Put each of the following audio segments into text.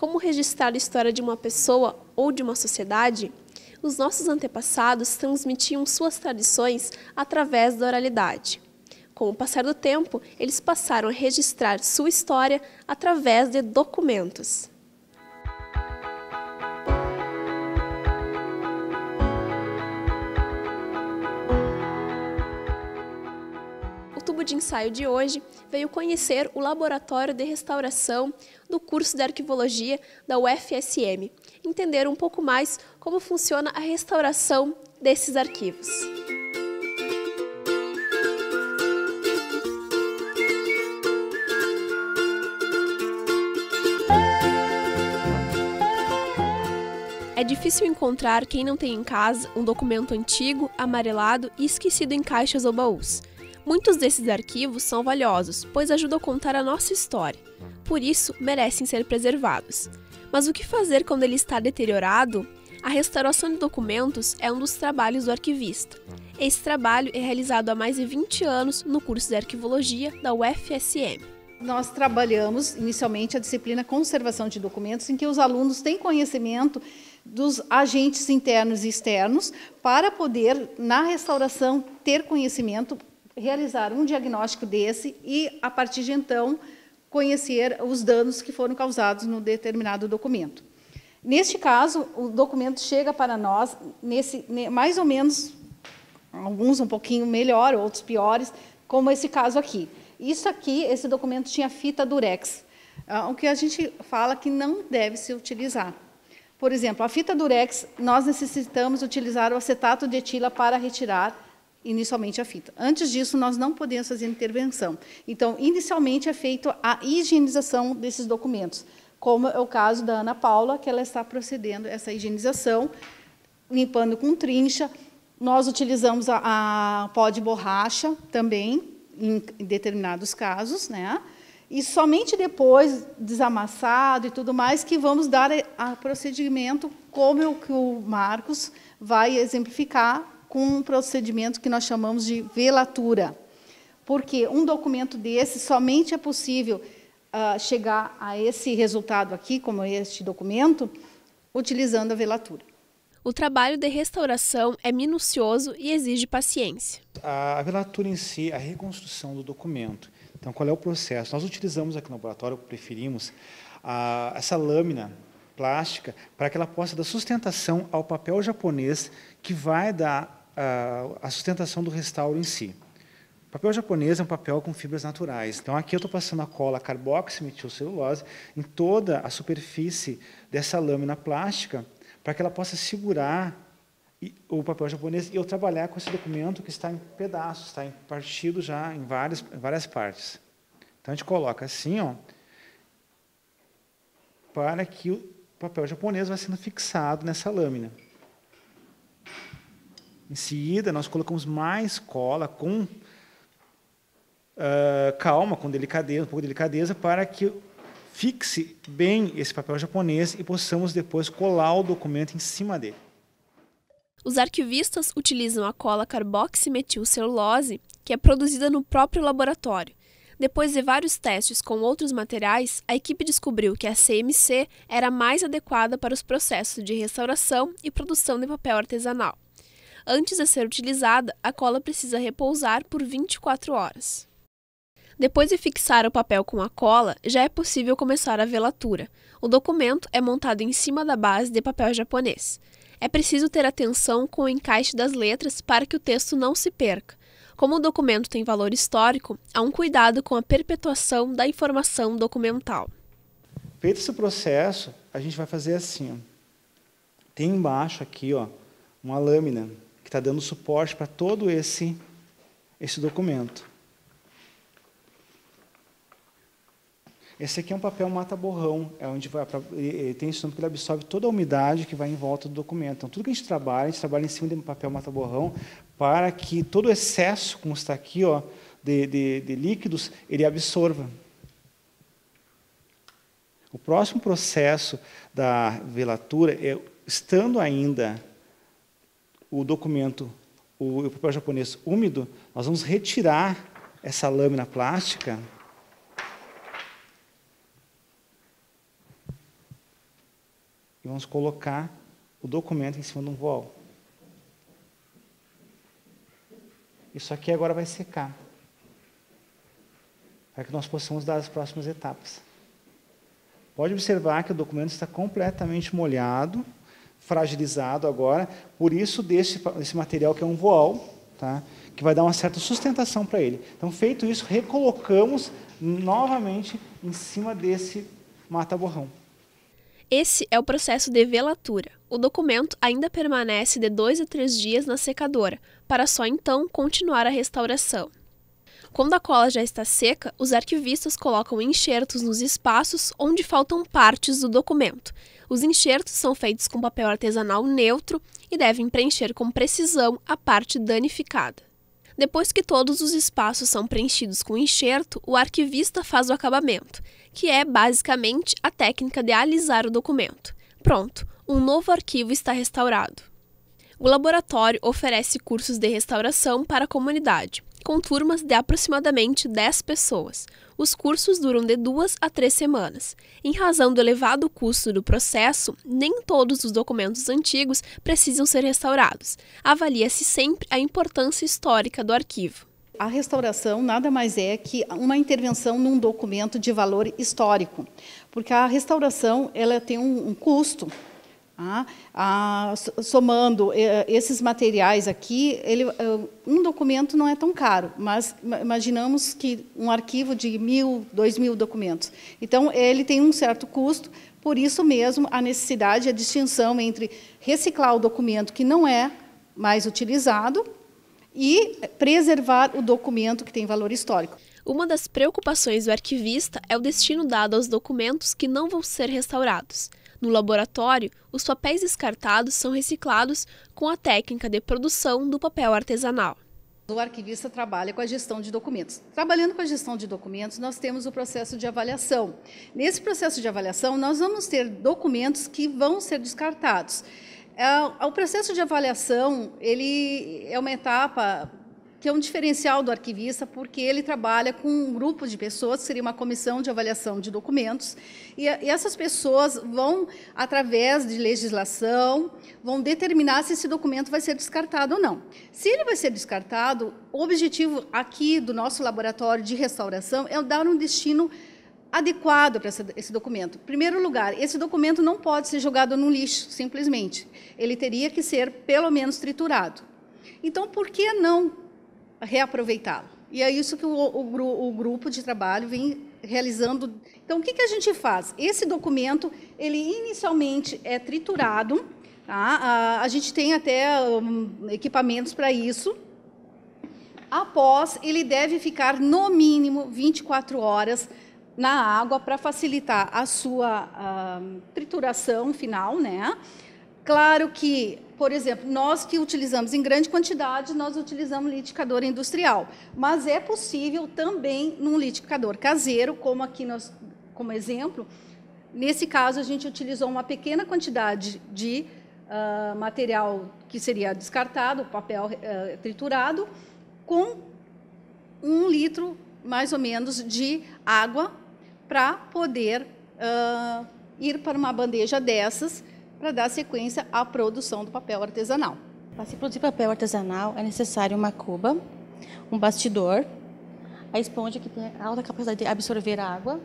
como registrar a história de uma pessoa ou de uma sociedade, os nossos antepassados transmitiam suas tradições através da oralidade. Com o passar do tempo, eles passaram a registrar sua história através de documentos. O tubo de ensaio de hoje veio conhecer o Laboratório de Restauração do curso de Arquivologia da UFSM, entender um pouco mais como funciona a restauração desses arquivos. É difícil encontrar quem não tem em casa um documento antigo, amarelado e esquecido em caixas ou baús. Muitos desses arquivos são valiosos, pois ajudam a contar a nossa história por isso merecem ser preservados. Mas o que fazer quando ele está deteriorado? A restauração de documentos é um dos trabalhos do arquivista. Esse trabalho é realizado há mais de 20 anos no curso de arquivologia da UFSM. Nós trabalhamos inicialmente a disciplina Conservação de Documentos, em que os alunos têm conhecimento dos agentes internos e externos para poder, na restauração, ter conhecimento, realizar um diagnóstico desse e, a partir de então, conhecer os danos que foram causados no determinado documento. Neste caso, o documento chega para nós, nesse, mais ou menos, alguns um pouquinho melhor, outros piores, como esse caso aqui. Isso aqui, esse documento tinha fita durex, ah, o que a gente fala que não deve se utilizar. Por exemplo, a fita durex, nós necessitamos utilizar o acetato de etila para retirar inicialmente a fita. Antes disso, nós não podemos fazer intervenção. Então, inicialmente é feita a higienização desses documentos, como é o caso da Ana Paula, que ela está procedendo essa higienização, limpando com trincha. Nós utilizamos a, a pó de borracha também, em, determinados casos, né? E somente depois, desamassado e tudo mais, que vamos dar a, a procedimento como é o que o Marcos vai exemplificar com um procedimento que nós chamamos de velatura. Porque um documento desse somente é possível uh, chegar a esse resultado aqui, como este documento, utilizando a velatura. O trabalho de restauração é minucioso e exige paciência. A velatura em si, a reconstrução do documento. Então, qual é o processo? Nós utilizamos aqui no laboratório, preferimos, a, essa lâmina plástica para que ela possa dar sustentação ao papel japonês que vai dar a sustentação do restauro em si. O papel japonês é um papel com fibras naturais. Então, aqui eu estou passando a cola carboximetilcelulose em toda a superfície dessa lâmina plástica para que ela possa segurar o papel japonês e eu trabalhar com esse documento que está em pedaços, está em partido já em várias, em várias partes. Então, a gente coloca assim, ó, para que o papel japonês vá sendo fixado nessa lâmina. Em seguida, nós colocamos mais cola com uh, calma, com delicadeza, um pouco de delicadeza, para que fixe bem esse papel japonês e possamos depois colar o documento em cima dele. Os arquivistas utilizam a cola carboximetilcelulose, que é produzida no próprio laboratório. Depois de vários testes com outros materiais, a equipe descobriu que a CMC era mais adequada para os processos de restauração e produção de papel artesanal. Antes de ser utilizada, a cola precisa repousar por 24 horas. Depois de fixar o papel com a cola, já é possível começar a velatura. O documento é montado em cima da base de papel japonês. É preciso ter atenção com o encaixe das letras para que o texto não se perca. Como o documento tem valor histórico, há um cuidado com a perpetuação da informação documental. Feito esse processo, a gente vai fazer assim. Tem embaixo aqui ó, uma lâmina que está dando suporte para todo esse, esse documento. Esse aqui é um papel mata-borrão, é onde vai, tem esse nome que ele absorve toda a umidade que vai em volta do documento. Então, tudo que a gente trabalha, a gente trabalha em cima de um papel mata-borrão para que todo o excesso, como está aqui, ó, de, de, de líquidos, ele absorva. O próximo processo da velatura é, estando ainda o documento, o, papel japonês úmido, nós vamos retirar essa lâmina plástica e vamos colocar o documento em cima de um voal. Isso aqui agora vai secar, para que nós possamos dar as próximas etapas. Pode observar que o documento está completamente molhado, fragilizado agora, por isso desse, desse material que é um voal, tá? que vai dar uma certa sustentação para ele. Então, feito isso, recolocamos novamente em cima desse mata-borrão. Esse é o processo de velatura. O documento ainda permanece de dois a três dias na secadora, para só então continuar a restauração. Quando a cola já está seca, os arquivistas colocam enxertos nos espaços onde faltam partes do documento, os enxertos são feitos com papel artesanal neutro e devem preencher com precisão a parte danificada. Depois que todos os espaços são preenchidos com enxerto, o arquivista faz o acabamento, que é basicamente a técnica de alisar o documento. Pronto, um novo arquivo está restaurado. O laboratório oferece cursos de restauração para a comunidade, com turmas de aproximadamente 10 pessoas, os cursos duram de duas a três semanas. Em razão do elevado custo do processo, nem todos os documentos antigos precisam ser restaurados. Avalia-se sempre a importância histórica do arquivo. A restauração nada mais é que uma intervenção num documento de valor histórico, porque a restauração ela tem um, um custo ah, ah, somando eh, esses materiais aqui, ele, eh, um documento não é tão caro, mas imaginamos que um arquivo de mil, dois mil documentos. Então, ele tem um certo custo, por isso mesmo a necessidade, a distinção entre reciclar o documento que não é mais utilizado e preservar o documento que tem valor histórico. Uma das preocupações do arquivista é o destino dado aos documentos que não vão ser restaurados. No laboratório, os papéis descartados são reciclados com a técnica de produção do papel artesanal. O arquivista trabalha com a gestão de documentos. Trabalhando com a gestão de documentos, nós temos o processo de avaliação. Nesse processo de avaliação, nós vamos ter documentos que vão ser descartados. É, o processo de avaliação ele é uma etapa que é um diferencial do arquivista, porque ele trabalha com um grupo de pessoas, seria uma comissão de avaliação de documentos, e, e essas pessoas vão, através de legislação, vão determinar se esse documento vai ser descartado ou não. Se ele vai ser descartado, o objetivo aqui do nosso laboratório de restauração é dar um destino adequado para esse documento. Em primeiro lugar, esse documento não pode ser jogado no lixo, simplesmente. Ele teria que ser, pelo menos, triturado. Então, por que não reaproveitá-lo. E é isso que o, o, o, grupo de trabalho vem realizando. Então, o que, que a gente faz? Esse documento, ele inicialmente é triturado, tá? a, a gente tem até um, equipamentos para isso. Após, ele deve ficar no mínimo 24 horas na água para facilitar a sua a, ah, trituração final, né? Claro que, por exemplo, nós que utilizamos em grande quantidade, nós utilizamos liquidificador industrial, mas é possível também num liquidificador caseiro, como aqui nós, como exemplo, nesse caso a gente utilizou uma pequena quantidade de uh, material que seria descartado, papel uh, triturado, com um litro mais ou menos de água para poder uh, ir para uma bandeja dessas para dar sequência à produção do papel artesanal. Para se produzir papel artesanal é necessário uma cuba, um bastidor, a esponja que tem alta capacidade de absorver água,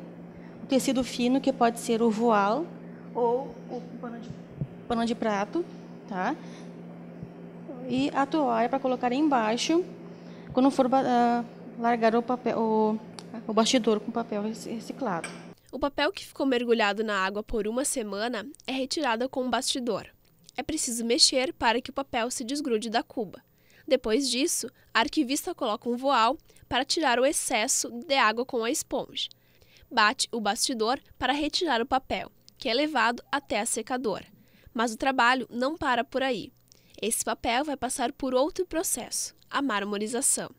o tecido fino que pode ser o voal ou o pano de, pano de prato, tá? E a toalha para colocar embaixo quando for uh, largar o, papel, o, o bastidor com papel reciclado. O papel que ficou mergulhado na água por uma semana é retirado com um bastidor. É preciso mexer para que o papel se desgrude da cuba. Depois disso, a arquivista coloca um voal para tirar o excesso de água com a esponja. Bate o bastidor para retirar o papel, que é levado até a secadora. Mas o trabalho não para por aí. Esse papel vai passar por outro processo, a marmorização.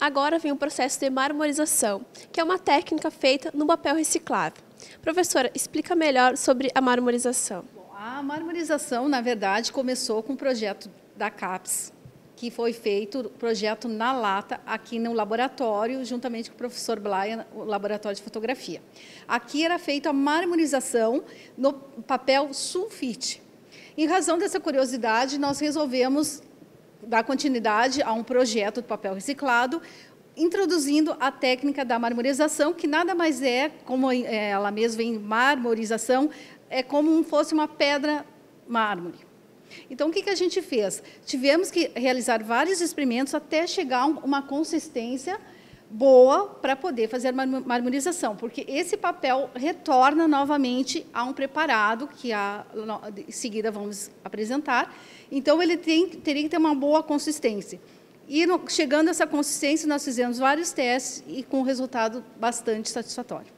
Agora vem o processo de marmorização, que é uma técnica feita no papel reciclável. Professora, explica melhor sobre a marmorização. A marmorização, na verdade, começou com o um projeto da CAPES, que foi feito o projeto na lata aqui no laboratório, juntamente com o professor Blaia, o laboratório de fotografia. Aqui era feita a marmorização no papel sulfite. Em razão dessa curiosidade, nós resolvemos dar continuidade a um projeto de papel reciclado, introduzindo a técnica da marmorização, que nada mais é, como eh, ela mesma vem marmorização, é como fosse uma pedra mármore. Então, o que, que a gente fez? Tivemos que realizar vários experimentos até chegar a uma consistência boa para poder fazer uma marmorização, porque esse papel retorna novamente a um preparado que a, em seguida vamos apresentar. Então, ele tem, teria que ter uma boa consistência. E no, chegando a essa consistência, nós fizemos vários testes e com resultado bastante satisfatório.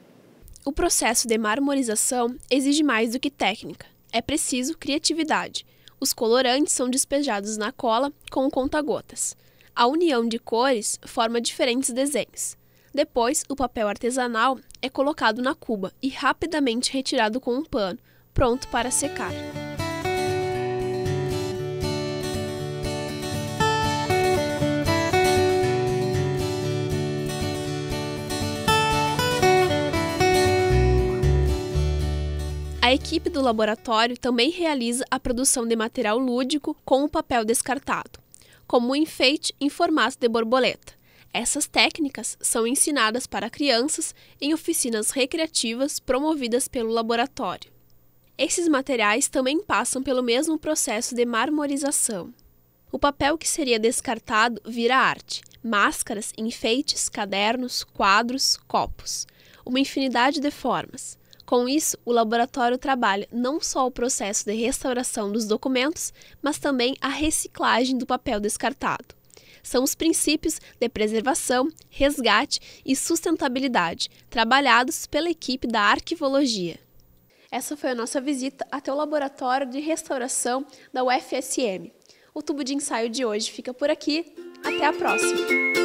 O processo de marmorização exige mais do que técnica. É preciso criatividade. Os colorantes são despejados na cola com conta-gotas. A união de cores forma diferentes desenhos. Depois, o papel artesanal é colocado na cuba e rapidamente retirado com um pano, pronto para secar. A equipe do laboratório também realiza a produção de material lúdico com o papel descartado como o enfeite em formato de borboleta. Essas técnicas são ensinadas para crianças em oficinas recreativas promovidas pelo laboratório. Esses materiais também passam pelo mesmo processo de marmorização. O papel que seria descartado vira arte: máscaras, enfeites, cadernos, quadros, copos. Uma infinidade de formas. Com isso, o laboratório trabalha não só o processo de restauração dos documentos, mas também a reciclagem do papel descartado. São os princípios de preservação, resgate e sustentabilidade, trabalhados pela equipe da arquivologia. Essa foi a nossa visita até o laboratório de restauração da UFSM. O tubo de ensaio de hoje fica por aqui. Até a próxima!